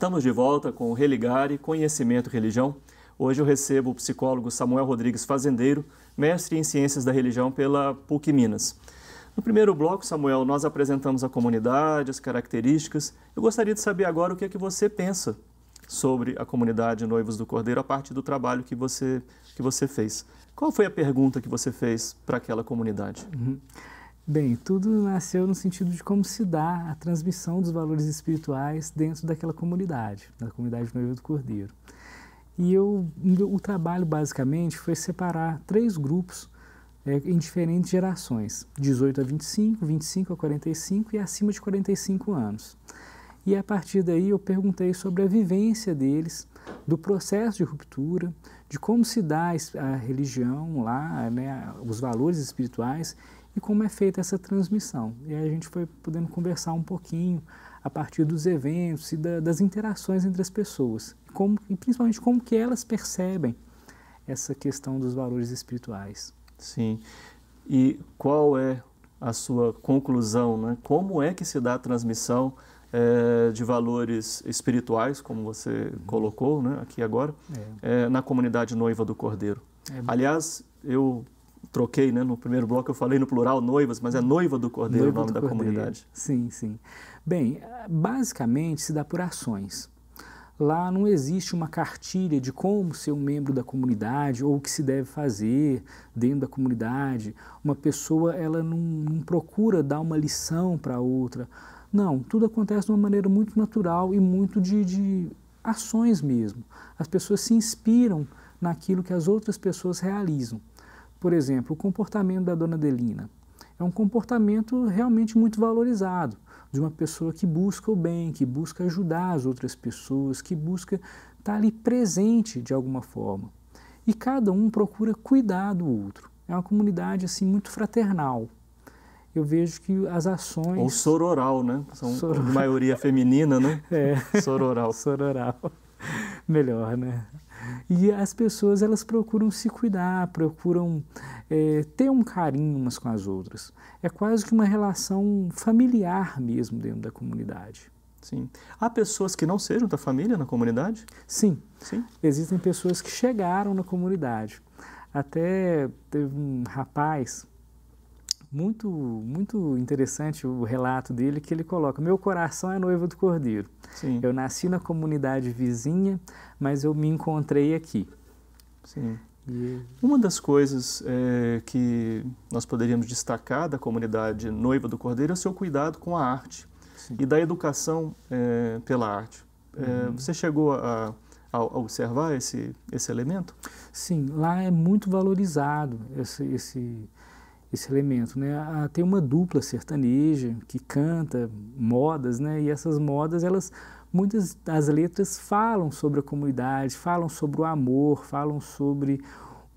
Estamos de volta com Religare, Conhecimento e Religião. Hoje eu recebo o psicólogo Samuel Rodrigues Fazendeiro, mestre em Ciências da Religião pela PUC Minas. No primeiro bloco, Samuel, nós apresentamos a comunidade, as características. Eu gostaria de saber agora o que é que você pensa sobre a comunidade Noivos do Cordeiro a partir do trabalho que você, que você fez. Qual foi a pergunta que você fez para aquela comunidade? Uhum. Bem, tudo nasceu no sentido de como se dá a transmissão dos valores espirituais dentro daquela comunidade, da comunidade do Noivo do Cordeiro. E eu, o trabalho basicamente foi separar três grupos é, em diferentes gerações, 18 a 25, 25 a 45 e acima de 45 anos. E a partir daí eu perguntei sobre a vivência deles, do processo de ruptura, de como se dá a religião lá, né, os valores espirituais e como é feita essa transmissão. E aí a gente foi podendo conversar um pouquinho a partir dos eventos e da, das interações entre as pessoas, e, como, e principalmente como que elas percebem essa questão dos valores espirituais. Sim. E qual é a sua conclusão, né? Como é que se dá a transmissão é, de valores espirituais, como você uhum. colocou, né? Aqui agora, é. É, na comunidade noiva do Cordeiro. É. Aliás, eu troquei, né? No primeiro bloco eu falei no plural noivas, mas é noiva do cordeiro noiva o nome da cordeiro. comunidade. Sim, sim. Bem, basicamente se dá por ações. Lá não existe uma cartilha de como ser um membro da comunidade ou o que se deve fazer dentro da comunidade. Uma pessoa ela não, não procura dar uma lição para outra. Não, tudo acontece de uma maneira muito natural e muito de, de ações mesmo. As pessoas se inspiram naquilo que as outras pessoas realizam. Por exemplo, o comportamento da dona Adelina é um comportamento realmente muito valorizado de uma pessoa que busca o bem, que busca ajudar as outras pessoas, que busca estar tá ali presente de alguma forma. E cada um procura cuidar do outro. É uma comunidade assim muito fraternal. Eu vejo que as ações. Ou sororal, né? São Soror... maioria feminina, né? É. Sororal. sororal. Melhor, né? E as pessoas elas procuram se cuidar, procuram é, ter um carinho umas com as outras. É quase que uma relação familiar mesmo dentro da comunidade. Sim. Há pessoas que não sejam da família na comunidade? Sim. Sim. Existem pessoas que chegaram na comunidade. Até teve um rapaz muito, muito interessante o relato dele que ele coloca: Meu coração é noiva do cordeiro. Sim. Eu nasci na comunidade vizinha, mas eu me encontrei aqui. Sim. E... Uma das coisas é, que nós poderíamos destacar da comunidade noiva do cordeiro é o seu cuidado com a arte Sim. e da educação é, pela arte. É, uhum. Você chegou a, a, observar esse, esse elemento? Sim, lá é muito valorizado esse, esse esse elemento. Né? Ah, tem uma dupla sertaneja que canta modas, né? e essas modas, elas muitas das letras falam sobre a comunidade, falam sobre o amor, falam sobre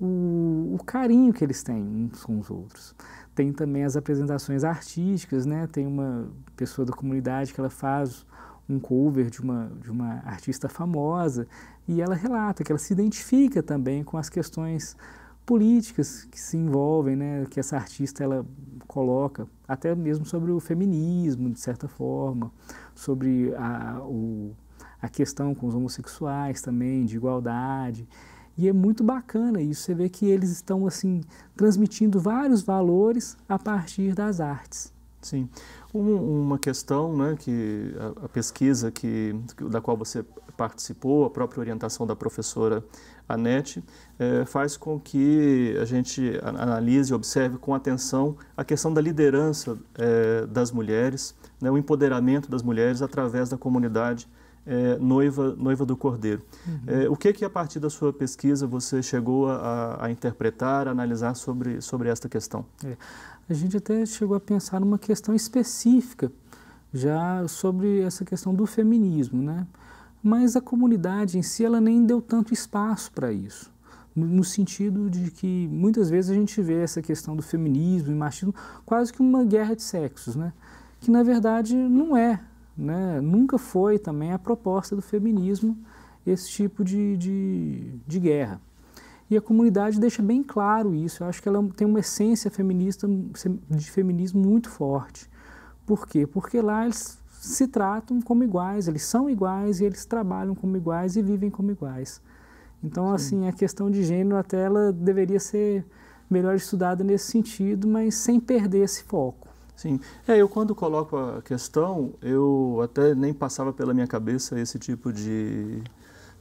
o, o carinho que eles têm uns com os outros. Tem também as apresentações artísticas, né? tem uma pessoa da comunidade que ela faz um cover de uma, de uma artista famosa e ela relata que ela se identifica também com as questões políticas que se envolvem, né, que essa artista ela coloca, até mesmo sobre o feminismo, de certa forma, sobre a, o, a questão com os homossexuais também, de igualdade. E é muito bacana isso, você vê que eles estão assim transmitindo vários valores a partir das artes. Sim. Um, uma questão né, que a, a pesquisa que, da qual você participou, a própria orientação da professora a NET, é, faz com que a gente analise e observe com atenção a questão da liderança é, das mulheres, né, o empoderamento das mulheres através da comunidade é, noiva, noiva do Cordeiro. Uhum. É, o que que a partir da sua pesquisa você chegou a, a interpretar, a analisar sobre, sobre esta questão? É. A gente até chegou a pensar numa questão específica já sobre essa questão do feminismo, né? mas a comunidade em si ela nem deu tanto espaço para isso no sentido de que muitas vezes a gente vê essa questão do feminismo e machismo quase que uma guerra de sexos, né? que na verdade não é, né? nunca foi também a proposta do feminismo esse tipo de, de, de guerra. E a comunidade deixa bem claro isso, eu acho que ela tem uma essência feminista, de feminismo muito forte. Por quê? Porque lá eles se tratam como iguais, eles são iguais e eles trabalham como iguais e vivem como iguais. Então, Sim. assim, a questão de gênero até ela deveria ser melhor estudada nesse sentido, mas sem perder esse foco. Sim, é, eu quando coloco a questão, eu até nem passava pela minha cabeça esse tipo de,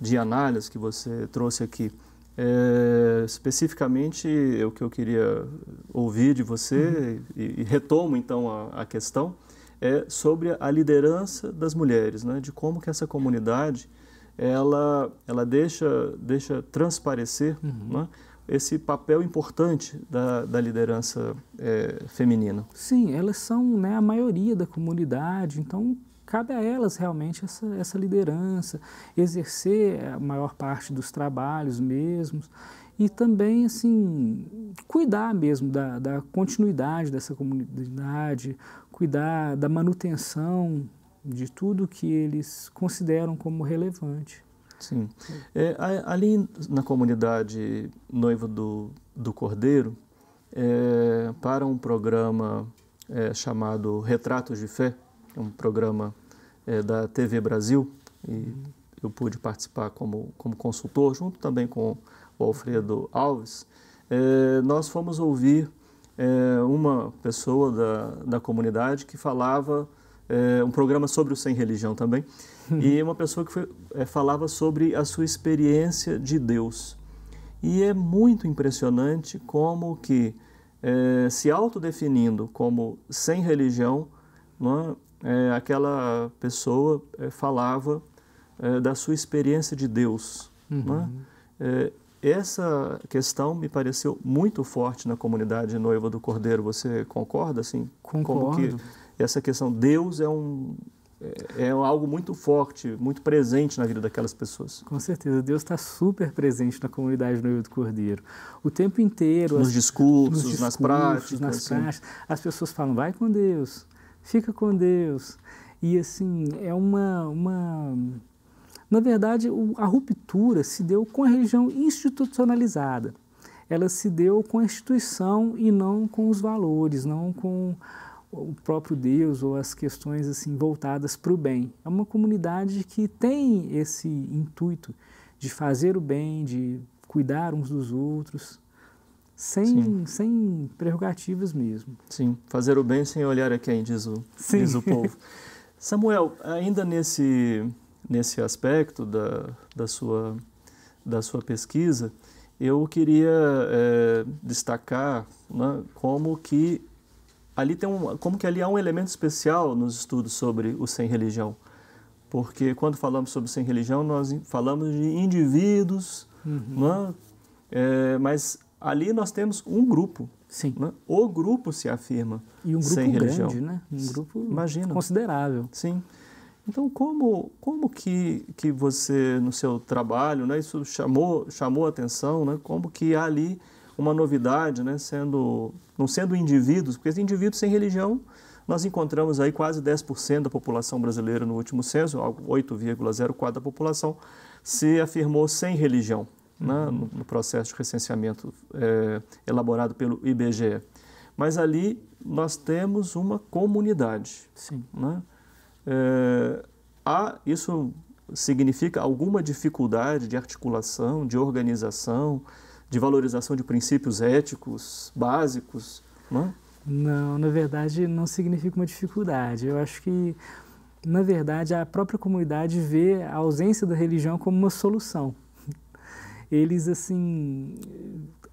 de análise que você trouxe aqui. É, especificamente, é o que eu queria ouvir de você, uhum. e, e, retomo então a, a questão, é sobre a liderança das mulheres, né? de como que essa comunidade ela, ela deixa, deixa transparecer uhum. né? esse papel importante da, da liderança é, feminina. Sim, elas são né, a maioria da comunidade, então cabe a elas realmente essa, essa liderança, exercer a maior parte dos trabalhos mesmos e também assim cuidar mesmo da, da continuidade dessa comunidade, cuidar da manutenção de tudo que eles consideram como relevante. Sim. É, ali na comunidade Noivo do, do Cordeiro, é, para um programa é, chamado Retratos de Fé, é um programa é, da TV Brasil, e eu pude participar como, como consultor, junto também com o Alfredo Alves, eh, nós fomos ouvir eh, uma pessoa da, da comunidade que falava, eh, um programa sobre o Sem Religião também, uhum. e uma pessoa que foi, falava sobre a sua experiência de Deus. E é muito impressionante como que, se autodefinindo como sem religião, é? aquela pessoa falava da sua experiência de Deus. É? Uhum. É? essa questão me pareceu muito forte na comunidade noiva do Cordeiro. Você concorda assim? Concordo. Como que essa questão Deus é um é, é algo muito forte, muito presente na vida daquelas pessoas. Com certeza, Deus está super presente na comunidade noiva do Cordeiro. O tempo inteiro. Nos, as, discursos, nos discursos, nas práticas. Nas assim. práticas. As pessoas falam, vai com Deus, fica com Deus. E assim, é uma, uma na verdade, a ruptura se deu com a religião institucionalizada. Ela se deu com a instituição e não com os valores, não com o próprio Deus ou as questões assim voltadas para o bem. É uma comunidade que tem esse intuito de fazer o bem, de cuidar uns dos outros, sem, sem prerrogativas mesmo. Sim, fazer o bem sem olhar a quem, diz o, diz o povo. Samuel, ainda nesse nesse aspecto da, da, sua, da sua pesquisa, eu queria é, destacar né, como que ali tem um, como que ali há um elemento especial nos estudos sobre o sem religião, porque quando falamos sobre sem religião nós falamos de indivíduos, uhum. né, é, mas ali nós temos um grupo. Sim. Né, o grupo se afirma. E um grupo sem grande, religião. né? Um grupo Imagina. considerável. Sim. Então, como, como que, que você, no seu trabalho, né, isso chamou, chamou a atenção, né, como que há ali uma novidade, né, sendo, não sendo indivíduos, porque indivíduos sem religião, nós encontramos aí quase 10% da população brasileira no último censo, 8,04% da população, se afirmou sem religião né, uhum. no, no, processo de recenseamento é, elaborado pelo IBGE. Mas ali nós temos uma comunidade. Sim. Né? é, há, isso significa alguma dificuldade de articulação, de organização, de valorização de princípios éticos básicos, não? É? Não, na verdade não significa uma dificuldade. Eu acho que, na verdade, a própria comunidade vê a ausência da religião como uma solução. Eles, assim,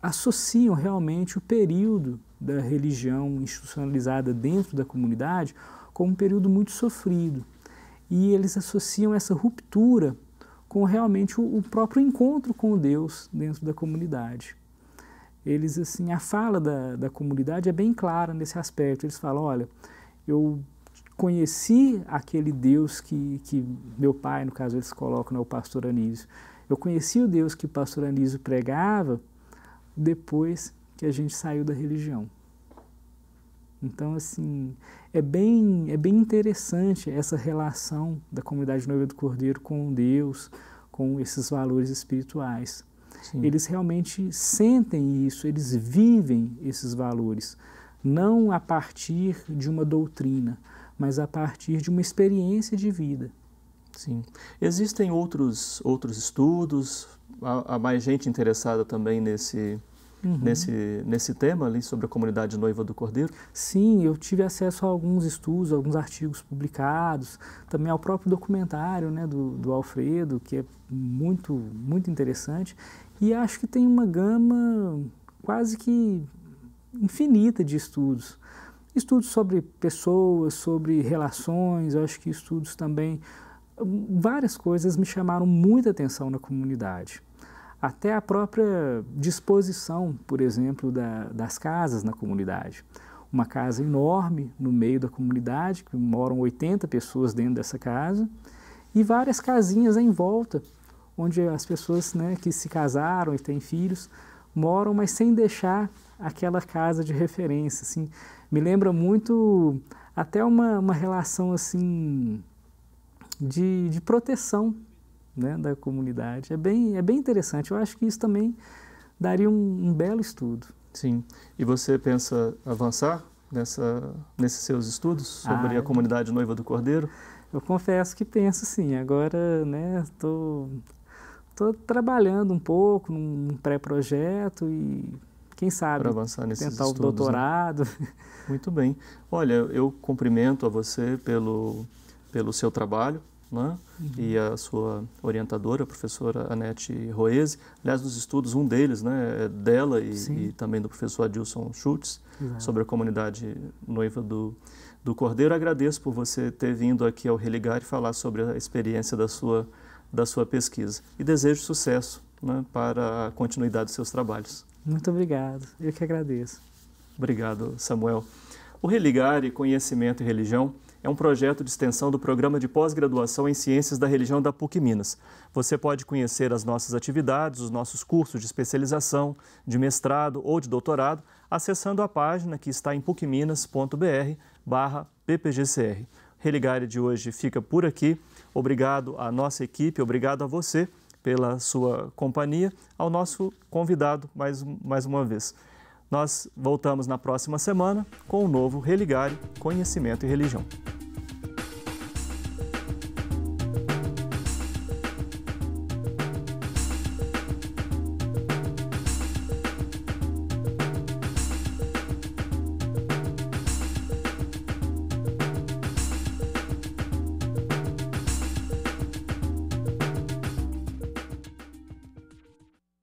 associam realmente o período da religião institucionalizada dentro da comunidade como um período muito sofrido. E eles associam essa ruptura com realmente o, o próprio encontro com Deus dentro da comunidade. Eles, assim, a fala da, da comunidade é bem clara nesse aspecto. Eles falam, olha, eu conheci aquele Deus que, que meu pai, no caso eles colocam, né, o pastor Anísio. Eu conheci o Deus que o pastor Anísio pregava depois que a gente saiu da religião. Então, assim, é bem, é bem interessante essa relação da comunidade noiva do Cordeiro com Deus, com esses valores espirituais. Sim. Eles realmente sentem isso, eles vivem esses valores, não a partir de uma doutrina, mas a partir de uma experiência de vida. Sim. Existem outros, outros estudos, há, há mais gente interessada também nesse, uhum. nesse, nesse tema ali sobre a comunidade noiva do Cordeiro? Sim, eu tive acesso a alguns estudos, a alguns artigos publicados, também ao próprio documentário né, do, do Alfredo, que é muito, muito interessante. E acho que tem uma gama quase que infinita de estudos. Estudos sobre pessoas, sobre relações, eu acho que estudos também. Hum, várias coisas me chamaram muita atenção na comunidade até a própria disposição, por exemplo, da, das casas na comunidade. Uma casa enorme no meio da comunidade, que moram 80 pessoas dentro dessa casa, e várias casinhas em volta, onde as pessoas né, que se casaram e têm filhos moram, mas sem deixar aquela casa de referência. Assim. Me lembra muito até uma, uma relação assim de, de proteção né, da comunidade. É bem, é bem interessante. Eu acho que isso também daria um, um belo estudo. Sim. E você pensa avançar nessa, nesses seus estudos sobre ah, a comunidade noiva do Cordeiro? Eu confesso que penso sim. Agora, né, tô, tô trabalhando um pouco num pré-projeto e quem sabe avançar nesses tentar estudos, o né? doutorado. Né? Muito bem. Olha, eu cumprimento a você pelo, pelo seu trabalho, uhum. e a sua orientadora, a professora Anete Roese. Aliás, nos estudos, um deles, né, é dela e, e, também do professor Adilson Schultz, sobre a comunidade noiva do, do Cordeiro. Agradeço por você ter vindo aqui ao Religar e falar sobre a experiência da sua, da sua pesquisa. E desejo sucesso né, para a continuidade dos seus trabalhos. Muito obrigado. Eu que agradeço. Obrigado, Samuel. O Religar e Conhecimento e Religião é um projeto de extensão do Programa de Pós-Graduação em Ciências da Religião da PUC Minas. Você pode conhecer as nossas atividades, os nossos cursos de especialização, de mestrado ou de doutorado, acessando a página que está em pucminas.br ppgcr. Religare de hoje fica por aqui. Obrigado à nossa equipe, obrigado a você pela sua companhia, ao nosso convidado mais, mais uma vez. Nós voltamos na próxima semana com o um novo Religare Conhecimento e Religião.